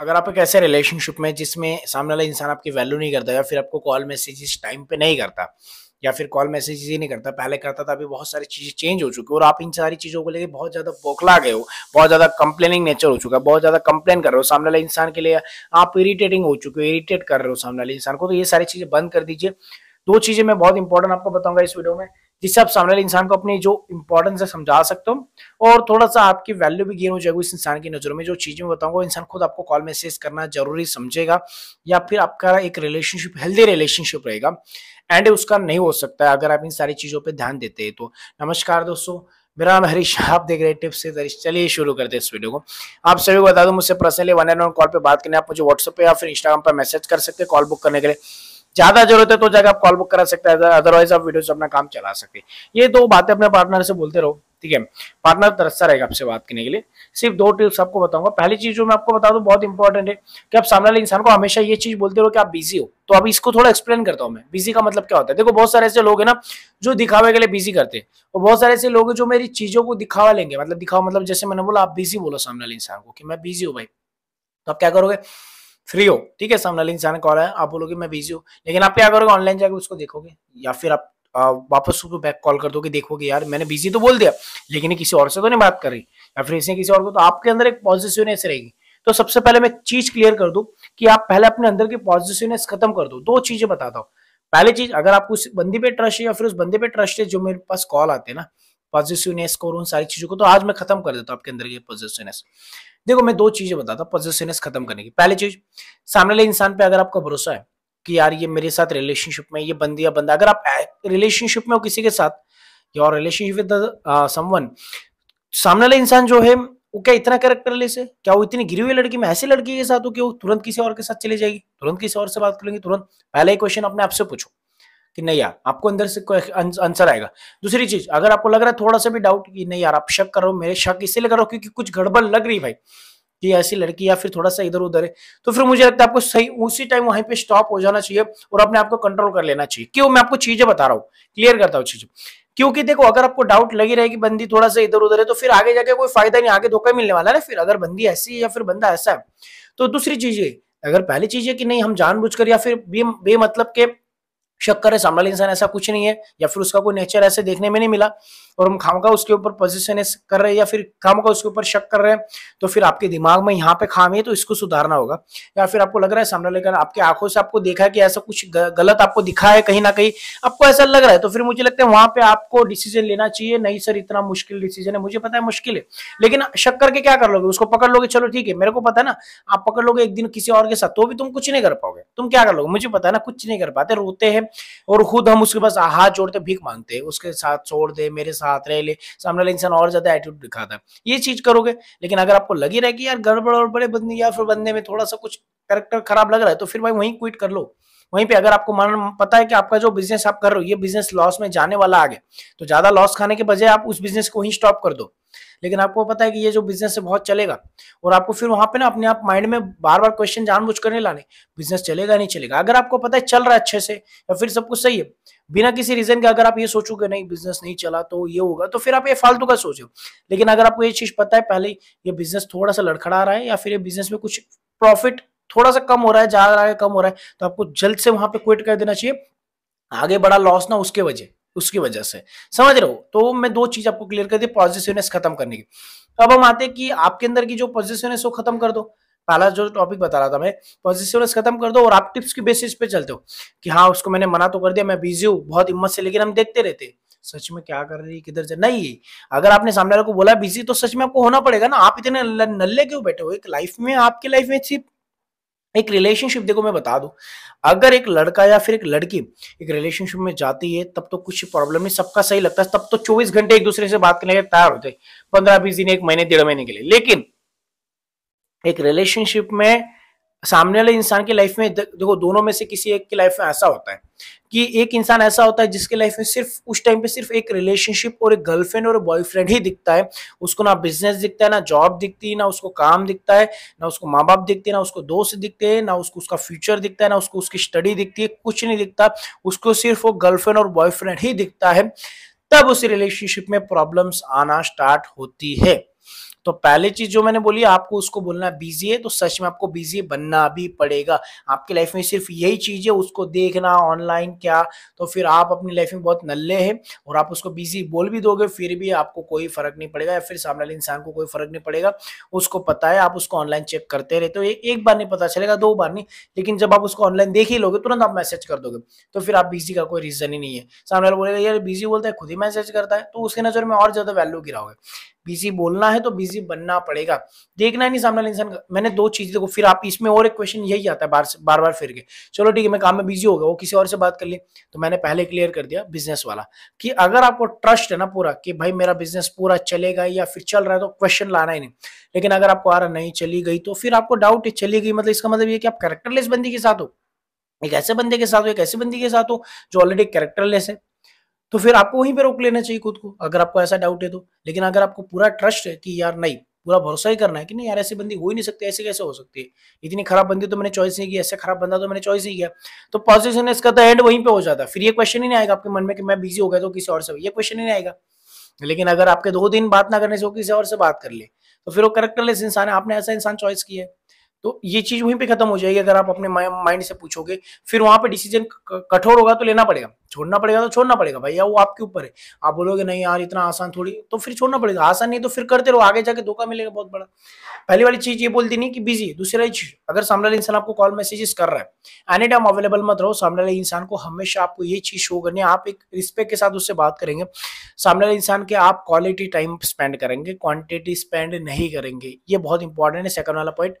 अगर आप एक ऐसे रिलेशनशिप में जिसमें सामने वाला इंसान आपकी वैल्यू नहीं करता या फिर आपको कॉल मैसेज टाइम पे नहीं करता या फिर कॉल मैसेज ही नहीं करता पहले करता था अभी बहुत सारी चीज़ें चेंज हो चुकी है और आप इन सारी चीज़ों को लेकर बहुत ज़्यादा बोखला गए हो बहुत ज़्यादा कंप्लेनिंग नेचर हो चुका है बहुत ज़्यादा कंप्लेन कर रहे हो सामने वाले इंसान के लिए आप इरीटेटिंग हो चुके हो इरीटेट कर रहे हो सामने वाले इंसान को तो ये सारी चीज़ें बंद कर दीजिए दो चीज़ें मैं बहुत इंपॉर्टेंट आपको बताऊंगा इस वीडियो में जिससे आप सामने वाले इंसान को अपनी जो इंपॉर्टेंस है समझा सकते हो और थोड़ा सा आपकी वैल्यू भी गेन हो जाएगी इस इंसान की नज़रों में जो चीज़ें मैं बताऊंगा इंसान खुद आपको कॉल मैसेज करना जरूरी समझेगा या फिर आपका एक रिलेशनशिप हेल्दी रिलेशनशिप रहेगा एंड उसका नहीं हो सकता है अगर आप इन सारी चीज़ों पर ध्यान देते हैं तो नमस्कार दोस्तों मेरा नाम हरीश आप देख रहे हैं टिप्स से हरीश चलिए शुरू करते हैं इस वीडियो को आप सभी को बता दो मुझसे personally one and one call पे बात करने आप मुझे व्हाट्सएप पे या फिर इंस्टाग्राम पर मैसेज कर सकते हैं कॉल बुक करने के लिए ज्यादा जरूरत है तो जाकर आप कॉल बुक करा सकते हैं अदरवाइज आप वीडियो से अपना काम चला सकते हैं ये दो बातें अपने पार्टनर से बोलते रहो ठीक है पार्टनर तरसा रहेगा आपसे बात करने के लिए सिर्फ दो टिप्स आपको बताऊंगा पहली चीज जो मैं आपको बता दूं बहुत इंपॉर्टेंट है कि आप सामने वाले इंसान को हमेशा ये चीज बोलते रहो कि आप बिजी हो तो अब इसको थोड़ा एक्सप्लेन करता हूँ मैं बिजी का मतलब क्या होता है देखो बहुत सारे ऐसे लोग है ना जो दिखावे के लिए बिजी करते हैं और बहुत सारे ऐसे लोग जो मेरी चीजों को दिखावा लेंगे मतलब दिखावा मतलब जैसे मैंने बोला आप बिजी बोलो सामने वाले इंसान को कि मैं बिजी हूँ भाई तो आप क्या करोगे फ्री हो ठीक है सामने इंसान कॉल है आप बोलोगे मैं बिजी हूँ लेकिन आप क्या करोगे ऑनलाइन जाकर उसको देखोगे या फिर आप वापस उसको बैक कॉल कर दोगे देखोगे यार मैंने बिजी तो बोल दिया लेकिन किसी और से तो नहीं बात कर रही या फिर इसने किसी और को तो आपके अंदर एक पॉजिटिवनेस रहेगी तो सबसे पहले मैं चीज क्लियर कर दू कि आप पहले अपने अंदर की पॉजिटिवनेस खत्म कर दो दो चीजें बताता हूँ पहली चीज अगर आप उस बंदी पे ट्रस्ट है या फिर उस बंदे पे ट्रस्ट है जो मेरे पास कॉल आते हैं ना पॉजिटिवनेस को उन सारी चीजों को तो आज मैं खत्म कर देता हूँ आपके अंदर की पॉजिटिवनेस देखो मैं दो चीजें बताता हूँ पॉजिटिवनेस खत्म करने की पहली चीज सामने वाले इंसान पे अगर आपका भरोसा है कि यार ये मेरे साथ रिलेशनशिप में ये बंदी या बंदा अगर आप रिलेशनशिप में हो किसी के साथ योर रिलेशनशिप विद समवन सामने वाला इंसान जो है वो क्या इतना करेक्टरलेस है क्या वो इतनी गिरी हुई लड़की में ऐसी लड़की के साथ हो कि वो तुरंत किसी और के साथ चली जाएगी तुरंत किसी और से बात करेंगे तुरंत पहला ही क्वेश्चन अपने आपसे पूछो कि नहीं यार आपको अंदर से कोई आंसर आएगा दूसरी चीज अगर आपको लग रहा है थोड़ा सा भी डाउट कि नहीं यार आप शक करो मेरे शक इसलिए करो क्योंकि कुछ गड़बड़ लग रही भाई कि ऐसी लड़की या फिर थोड़ा सा इधर उधर है तो फिर मुझे लगता है आपको सही उसी टाइम वहीं पे स्टॉप हो जाना चाहिए और अपने आपको कंट्रोल कर लेना चाहिए क्यों मैं आपको चीजें बता रहा हूँ क्लियर करता हूँ चीजें क्योंकि देखो अगर आपको डाउट लगी रहे कि बंदी थोड़ा सा इधर उधर है तो फिर आगे जाके कोई फायदा नहीं आगे धोखा मिलने वाला है फिर अगर बंदी ऐसी है या फिर बंदा ऐसा है तो दूसरी चीज ये अगर पहली चीज है कि नहीं हम जानबूझकर या फिर बे मतलब के शक्कर है सामने इंसान ऐसा कुछ नहीं है या फिर उसका कोई नेचर ऐसे देखने में नहीं मिला और हम खामखा उसके ऊपर पोजिशन कर रहे हैं या फिर खामखा उसके ऊपर शक कर रहे हैं तो फिर आपके दिमाग में यहाँ पे खामी है तो इसको सुधारना होगा या फिर आपको लग रहा है सामने लेकर आपकी आंखों से आपको देखा है कि ऐसा कुछ गलत आपको दिखा है कहीं ना कहीं आपको ऐसा लग रहा है तो फिर मुझे लगता है वहां पे आपको डिसीजन लेना चाहिए नहीं सर इतना मुश्किल डिसीजन है मुझे पता है मुश्किल है लेकिन शक करके क्या कर लोगे उसको पकड़ लोगे चलो ठीक है मेरे को पता है ना आप पकड़ लोगे एक दिन किसी और के साथ तो भी तुम कुछ नहीं कर पाओगे तुम क्या कर लोगे मुझे पता है ना कुछ नहीं कर पाते रोते हैं और खुद हम उसके पास हाथ जोड़ते भीख मांगते हैं उसके साथ छोड़ दे मेरे साथ साथ रहे ले सामने वाले इंसान और ज्यादा एटीट्यूड दिखाता है ये चीज करोगे लेकिन अगर आपको लगी रहे कि यार गड़बड़ और बड़े बंदे या फिर बंदे में थोड़ा सा कुछ करेक्टर खराब लग रहा है तो फिर भाई वहीं क्विट कर लो वहीं पे अगर आपको मन पता है कि आपका जो बिजनेस आप कर रहे हो ये बिजनेस लॉस में जाने वाला आगे तो ज्यादा लॉस खाने के बजाय आप उस बिजनेस को ही स्टॉप कर दो लेकिन आपको पता है कि ये जो बिजनेस है बहुत चलेगा और आपको फिर वहां पे ना अपने आप माइंड में बार बार क्वेश्चन जानबूझ कर नहीं लाने बिजनेस चलेगा नहीं चलेगा अगर आपको पता है चल रहा है अच्छे से या फिर सब कुछ सही है बिना किसी रीजन के अगर आप ये सोचो कि नहीं बिजनेस नहीं चला तो ये होगा तो फिर आप ये फालतू का सोचो लेकिन अगर आपको ये चीज पता है पहले ये बिजनेस थोड़ा सा लड़खड़ा रहा है या फिर ये बिजनेस में कुछ प्रॉफिट थोड़ा सा कम हो रहा है जा रहा है कम हो रहा है तो आपको जल्द से वहां पे क्विट कर देना चाहिए आगे बड़ा लॉस ना उसके वजह उसकी वजह से समझ रहे हो तो मैं दो चीज आपको क्लियर कर दी पॉजिटिवनेस खत्म करने की अब हम आते हैं कि आपके अंदर की जो पॉजिटिवनेस वो खत्म कर दो पहला जो टॉपिक बता रहा था मैं पॉजिटिवनेस खत्म कर दो और आप टिप्स की बेसिस पे चलते हो कि हाँ उसको मैंने मना तो कर दिया मैं बिजी हूँ बहुत हिम्मत से लेकिन हम देखते रहते सच में क्या कर रही है किधर से नहीं अगर आपने सामने वाले को बोला बिजी तो सच में आपको होना पड़ेगा ना आप इतने नल्ले क्यों बैठे हो एक लाइफ में आपकी लाइफ में सिर्फ एक रिलेशनशिप देखो मैं बता दू अगर एक लड़का या फिर एक लड़की एक रिलेशनशिप में जाती है तब तो कुछ प्रॉब्लम नहीं सबका सही लगता है तब तो 24 घंटे एक दूसरे से बात करने के तैयार होते हैं पंद्रह बीस दिन एक महीने डेढ़ महीने के लिए लेकिन एक रिलेशनशिप में सामने वाले इंसान की लाइफ में देखो दोनों में से किसी एक की लाइफ में ऐसा होता है कि एक इंसान ऐसा होता है जिसके लाइफ में सिर्फ उस टाइम पे सिर्फ एक रिलेशनशिप और एक गर्लफ्रेंड और बॉयफ्रेंड ही दिखता है उसको ना बिजनेस दिखता है ना जॉब दिखती है ना उसको काम दिखता है ना उसको माँ बाप दिखते हैं ना उसको दोस्त दिखते हैं ना उसको उसका फ्यूचर दिखता है ना उसको उसकी स्टडी दिखती है कुछ नहीं दिखता उसको सिर्फ वो गर्लफ्रेंड और बॉयफ्रेंड ही दिखता है तब उस रिलेशनशिप में प्रॉब्लम्स आना स्टार्ट होती है तो पहले चीज जो मैंने बोली आपको उसको बोलना बिजी है तो सच में आपको बिजी बनना भी पड़ेगा आपकी लाइफ में सिर्फ यही चीज है उसको देखना ऑनलाइन क्या तो फिर आप अपनी लाइफ में बहुत नल्ले हैं और आप उसको बिजी बोल भी दोगे फिर भी आपको कोई फर्क नहीं पड़ेगा या फिर सामने वाले इंसान को कोई फर्क नहीं पड़ेगा उसको पता है आप उसको ऑनलाइन चेक करते रहते हो एक, बार नहीं पता चलेगा दो बार नहीं लेकिन जब आप उसको ऑनलाइन देख ही लोगे तुरंत आप मैसेज कर दोगे तो फिर आप बिजी का कोई रीजन ही नहीं है सामने वाले बोलेगा यार बिजी बोलता है खुद ही मैसेज करता है तो उसके नजर में और ज्यादा वैल्यू गिराओगे बिजी बोलना है तो बिजी किसी बनना पड़ेगा देखना नहीं सामने इंसान मैंने दो चीजें देखो फिर आप इसमें और एक क्वेश्चन यही आता है बार बार बार फिर के चलो ठीक है मैं काम में बिजी हो गया वो किसी और से बात कर ली तो मैंने पहले क्लियर कर दिया बिजनेस वाला कि अगर आपको ट्रस्ट है ना पूरा कि भाई मेरा बिजनेस पूरा चलेगा या फिर चल रहा है तो क्वेश्चन लाना ही नहीं लेकिन अगर आपको आ रहा नहीं चली गई तो फिर आपको डाउट चली गई मतलब इसका मतलब ये कि आप कैरेक्टरलेस बंदी के साथ हो एक ऐसे बंदे के साथ हो एक ऐसे बंदी के साथ हो जो ऑलरेडी कैरेक्टरलेस है तो फिर आपको वहीं पे रोक लेना चाहिए खुद को अगर आपको ऐसा डाउट है तो लेकिन अगर आपको पूरा ट्रस्ट है कि यार नहीं पूरा भरोसा ही करना है कि नहीं यार ऐसी बंदी हो ही नहीं सकती ऐसे कैसे हो सकती है इतनी खराब बंदी तो मैंने चॉइस नहीं की ऐसे खराब बंदा तो मैंने चॉइस नहीं किया तो पॉजिटिव इसका तो एंड वहीं पे हो जाता है फिर ये क्वेश्चन ही नहीं आएगा आपके मन में कि मैं बिजी हो गया तो किसी और से ये क्वेश्चन ही नहीं आएगा लेकिन अगर आपके दो दिन बात ना करने से हो किसी और से बात कर ले तो फिर वो करेक्टरलेस इंसान है आपने ऐसा इंसान चॉइस किया है तो ये चीज वहीं पे खत्म हो जाएगी अगर आप अपने माइंड से पूछोगे फिर वहां पे डिसीजन कठोर होगा तो लेना पड़ेगा छोड़ना पड़ेगा तो छोड़ना पड़ेगा भैया वो आपके ऊपर है आप बोलोगे नहीं यार इतना आसान थोड़ी तो फिर छोड़ना पड़ेगा आसान नहीं तो फिर करते रहो आगे जाके धोखा मिलेगा बहुत बड़ा पहली वाली चीज ये बोलती नहीं कि बिजी है दूसरी चीज अगर सामने इंसान आपको कॉल मैसेजेस कर रहा है एनी टाइम अवेलेबल मत रहो सामने वाले इंसान को हमेशा आपको ये चीज शो करनी है आप एक रिस्पेक्ट के साथ उससे बात करेंगे सामने वाले इंसान के आप क्वालिटी टाइम स्पेंड करेंगे क्वांटिटी स्पेंड नहीं करेंगे ये बहुत इंपॉर्टेंट है सेकंड वाला पॉइंट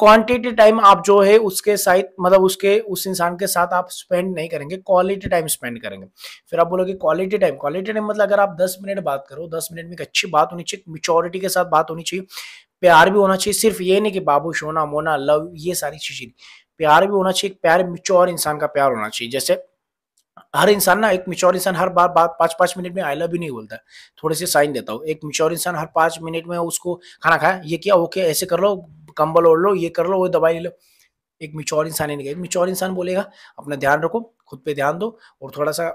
क्वांटिटी टाइम आप जो है उसके साथ मतलब उसके उस इंसान के साथ आप स्पेंड नहीं करेंगे क्वालिटी टाइम स्पेंड करेंगे फिर आप बोलोगे क्वालिटी टाइम क्वालिटी टाइम मतलब अगर आप 10 मिनट बात करो 10 मिनट में एक अच्छी बात होनी चाहिए मिच्योरिटी के साथ बात होनी चाहिए प्यार भी होना चाहिए सिर्फ ये नहीं कि बाबू सोना मोना लव ये सारी चीजें प्यार भी होना चाहिए प्यार मिच्योर इंसान का प्यार होना चाहिए जैसे हर इंसान ना एक मिच्योर इंसान हर बार बात पाँच पाँच मिनट में आई लव भी नहीं बोलता थोड़े से साइन देता हूँ एक मिच्योर इंसान हर पाँच मिनट में उसको खाना खाया ये किया ओके ऐसे कर लो कंबल ओढ़ लो ये कर लो वो दवाई ले लो एक मिच्योर इंसान ही नहीं एक मिच्योर इंसान बोलेगा अपना ध्यान रखो खुद पे ध्यान दो और थोड़ा सा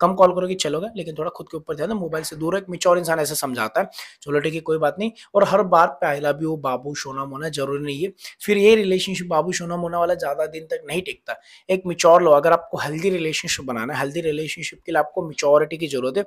कम कॉल करोगे चलोगे लेकिन थोड़ा खुद के ऊपर ध्यान दो मोबाइल से दूर एक मिच्योर इंसान ऐसे समझाता है चलो ठीक है कोई बात नहीं और हर बार पहला भी वो बाबू सोना मोना जरूरी नहीं है फिर ये रिलेशनशिप बाबू सोना मोना वाला ज़्यादा दिन तक नहीं टिकता एक मिच्योर लो अगर आपको हेल्दी रिलेशनशिप बनाना है हेल्दी रिलेशनशिप के लिए आपको मिच्योरिटी की जरूरत है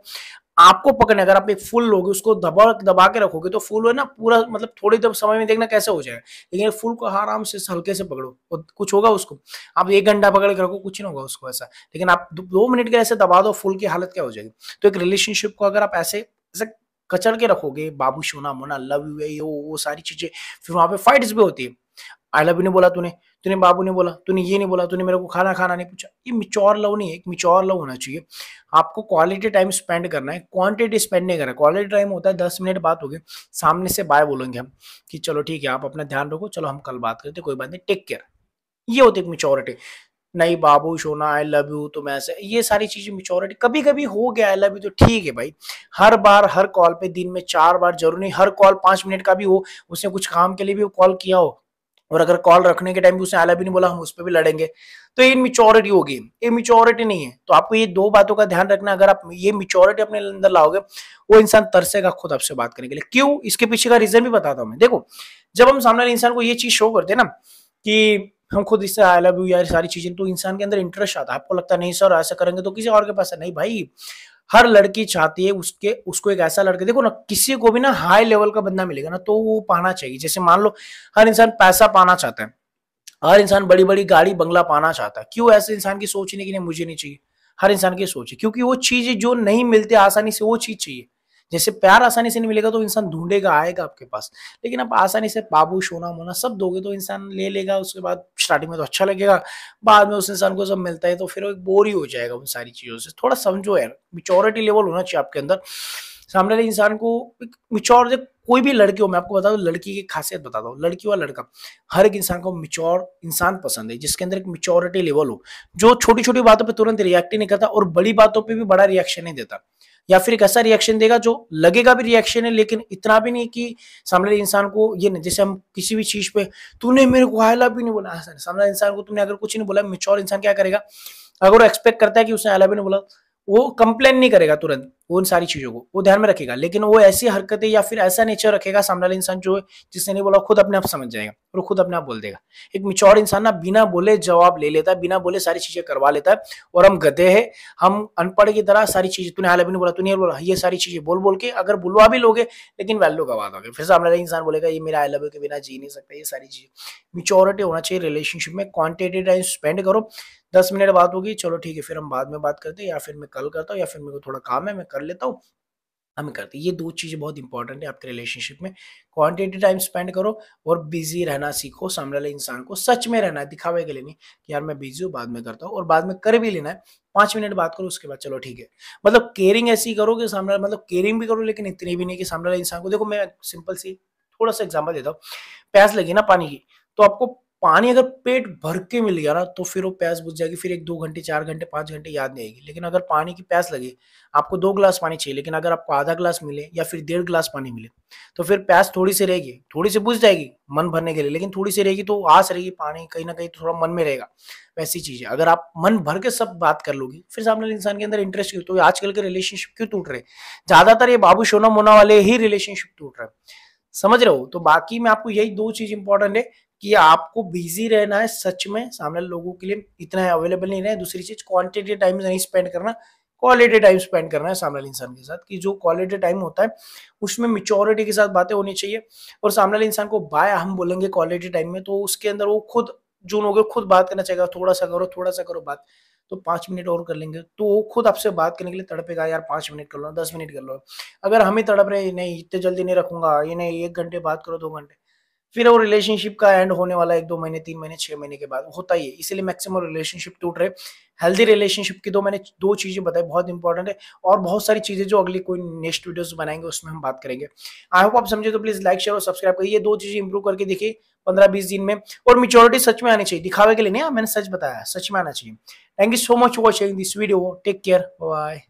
आपको पकड़ने अगर आप एक फूल लोगे उसको दबा दबा के रखोगे तो फूल है ना पूरा मतलब थोड़ी देर समय में देखना कैसे हो जाएगा लेकिन फूल को आराम से हल्के से पकड़ो और कुछ होगा उसको आप एक घंटा पकड़ के रखो कुछ नहीं होगा उसको ऐसा लेकिन आप दो मिनट के ऐसे दबा दो फूल की हालत क्या हो जाएगी तो एक रिलेशनशिप को अगर आप ऐसे ऐसे कचड़ के रखोगे बाबू सोना मोना लव यू ये वो सारी चीजें फिर वहां पे फाइट्स भी होती है आई लव यू नहीं बोला तूने तूने बाबू ने बोला तूने ये नहीं बोला तूने मेरे को खाना खाना नहीं पूछा ये मिच्योर लव नहीं है एक मिच्योर लव होना चाहिए आपको क्वालिटी टाइम स्पेंड करना है क्वांटिटी स्पेंड नहीं करना क्वालिटी टाइम होता है दस मिनट बात होगी सामने से बाय बोलेंगे हम कि चलो ठीक है आप अपना ध्यान रखो चलो हम कल बात करते कोई बात नहीं टेक केयर ये होती है मिच्योरिटी नहीं बाबू सोना आई लव यू तुम ऐसे ये सारी चीजें मिच्योरिटी कभी कभी हो गया आई लव यू तो ठीक है भाई हर बार हर कॉल पे दिन में चार बार जरूरी हर कॉल पांच मिनट का भी हो उसने कुछ काम के लिए भी कॉल किया हो और अगर कॉल रखने के टाइम भी उसने आला भी नहीं बोला हम उस पर भी लड़ेंगे तो ये मिच्योरिटी होगी ये मिच्योरिटी नहीं है तो आपको ये दो बातों का ध्यान रखना अगर आप ये मिच्योरिटी अपने अंदर लाओगे वो इंसान तरसेगा खुद आपसे बात करने के लिए क्यों इसके पीछे का रीजन भी बताता हूँ मैं देखो जब हम सामने वाले इंसान को ये चीज शो करते ना कि हम खुद इससे आई लव यू यार सारी चीजें तो इंसान के अंदर इंटरेस्ट आता है आपको लगता है नहीं सर ऐसा करेंगे तो किसी और के पास है नहीं भाई हर लड़की चाहती है उसके उसको एक ऐसा लड़का देखो ना किसी को भी ना हाई लेवल का बंदा मिलेगा ना तो वो पाना चाहिए जैसे मान लो हर इंसान पैसा पाना चाहता है हर इंसान बड़ी बड़ी गाड़ी बंगला पाना चाहता है क्यों ऐसे इंसान की सोच नहीं कि नहीं मुझे नहीं चाहिए हर इंसान की सोच है क्योंकि वो चीज जो नहीं मिलती आसानी से वो चीज चाहिए जैसे प्यार आसानी से नहीं मिलेगा तो इंसान ढूंढेगा आएगा आपके पास लेकिन आप आसानी से बाबू सोना मोना सब दोगे तो इंसान ले लेगा उसके बाद स्टार्टिंग में तो अच्छा लगेगा बाद में उस इंसान को सब मिलता है तो फिर बोर ही हो जाएगा उन सारी चीज़ों से थोड़ा समझो यार मिच्योरिटी लेवल होना चाहिए आपके अंदर सामने वाले इंसान को एक जब कोई भी लड़की हो मैं आपको बता दूँ लड़की की खासियत बता हूँ लड़की और लड़का हर एक इंसान को मिच्योर इंसान पसंद है जिसके अंदर एक मिच्योरिटी लेवल हो जो छोटी छोटी बातों पर तुरंत रिएक्ट नहीं करता और बड़ी बातों पर भी बड़ा रिएक्शन नहीं देता या फिर एक ऐसा रिएक्शन देगा जो लगेगा भी रिएक्शन है लेकिन इतना भी नहीं कि सामने इंसान को ये नहीं जैसे हम किसी भी चीज पे तूने मेरे को आयला भी नहीं बोला हाँ, सामने इंसान को तुमने अगर कुछ नहीं बोला मिच्योर इंसान क्या करेगा अगर वो एक्सपेक्ट करता है कि उसने आयला भी नहीं बोला वो कंप्लेन नहीं करेगा तुरंत उन सारी चीजों को वो ध्यान में रखेगा लेकिन वो ऐसी हरकतें या फिर ऐसा नेचर रखेगा सामने वाला इंसान जो है जिसने नहीं बोला खुद अपने आप समझ जाएगा और खुद अपने आप बोल देगा एक मिच्योर इंसान ना बिना बोले जवाब ले लेता है बिना बोले सारी चीजें करवा लेता है और हम गधे हैं हम अनपढ़ की तरह सारी चीजें तूने हाल अभी नहीं बोला तूने बोला ये सारी चीजें बोल बोल के अगर बुलवा भी लोगे लेकिन वैल्यू गवा दोगे फिर सामने वाला इंसान बोलेगा ये मेरा आई लव के बिना जी नहीं सकता ये सारी चीजें मिचोरिटी होना चाहिए रिलेशनशिप में क्वान्टिटी टाइम स्पेंड करो दस मिनट बात होगी चलो ठीक है फिर हम बाद में बात करते हैं या फिर मैं कल करता हूँ या फिर मेरे को थोड़ा काम है मैं कर कर लेता हूँ हम करते ये दो चीज़ें बहुत इंपॉर्टेंट है आपके रिलेशनशिप में क्वांटिटी टाइम स्पेंड करो और बिजी रहना सीखो सामने वाले इंसान को सच में रहना है दिखावे के लिए नहीं कि यार मैं बिजी हूँ बाद में करता हूँ और बाद में कर भी लेना है पाँच मिनट बात करो उसके बाद चलो ठीक है मतलब केयरिंग ऐसी करो कि सामने मतलब केयरिंग भी करो लेकिन इतनी भी नहीं कि सामने वाले इंसान को देखो मैं सिंपल सी थोड़ा सा एग्जाम्पल देता हूँ प्यास लगी ना पानी की तो आपको पानी अगर पेट भर के मिल गया ना तो फिर वो प्यास बुझ जाएगी फिर एक दो घंटे चार घंटे पांच घंटे याद नहीं आएगी लेकिन अगर पानी की प्यास लगे आपको दो गिलास पानी चाहिए लेकिन अगर आपको आधा गिलास मिले या फिर डेढ़ गिलास पानी मिले तो फिर प्यास थोड़ी सी रहेगी थोड़ी सी बुझ जाएगी मन भरने के लिए लेकिन थोड़ी सी रहेगी तो आस रहेगी पानी कहीं ना कहीं थोड़ा मन में रहेगा वैसी चीज़ है अगर आप मन भर के सब बात कर लोगे फिर सामने इंसान के अंदर इंटरेस्ट क्यों तो आजकल के रिलेशनशिप क्यों टूट रहे ज़्यादातर ये बाबू सोना मोना वाले ही रिलेशनशिप टूट रहे समझ रहे हो तो बाकी मैं आपको यही दो चीज इंपॉर्टेंट है कि आपको बिजी रहना है सच में सामने लोगों के लिए इतना अवेलेबल नहीं रहे दूसरी चीज क्वांटिटी टाइम नहीं स्पेंड करना क्वालिटी टाइम स्पेंड करना है सामने वाले इंसान के साथ कि जो क्वालिटी टाइम होता है उसमें मिच्योरिटी के साथ बातें होनी चाहिए और सामने वाले इंसान को बाय हम बोलेंगे क्वालिटी टाइम में तो उसके अंदर वो खुद जो लोग खुद बात करना चाहेगा थोड़ा सा करो थोड़ा सा करो बात तो पांच मिनट और कर लेंगे तो वो खुद आपसे बात करने के लिए तड़पेगा यार पांच मिनट कर लो दस मिनट कर लो अगर हम ही तड़प रहे नहीं इतने जल्दी नहीं रखूंगा ये नहीं एक घंटे बात करो दो घंटे फिर वो रिलेशनशिप का एंड होने वाला एक दो महीने तीन महीने छह महीने के बाद होता ही है इसीलिए मैक्सिमम रिलेशनशिप टूट रहे हेल्दी रिलेशनशिप की तो मैंने दो चीजें बताई बहुत इंपॉर्टेंट है और बहुत सारी चीजें जो अगली कोई नेक्स्ट वीडियोस बनाएंगे उसमें हम बात करेंगे आई होप आप समझे तो प्लीज लाइक शेयर और सब्सक्राइब करिए ये दो चीजें इंप्रूव करके देखिए पंद्रह बीस दिन में और मेच्योरिटी सच में आनी चाहिए दिखावे के लिए नहीं हाँ, मैंने सच बताया सच में आना चाहिए thank you so much watching this video take care bye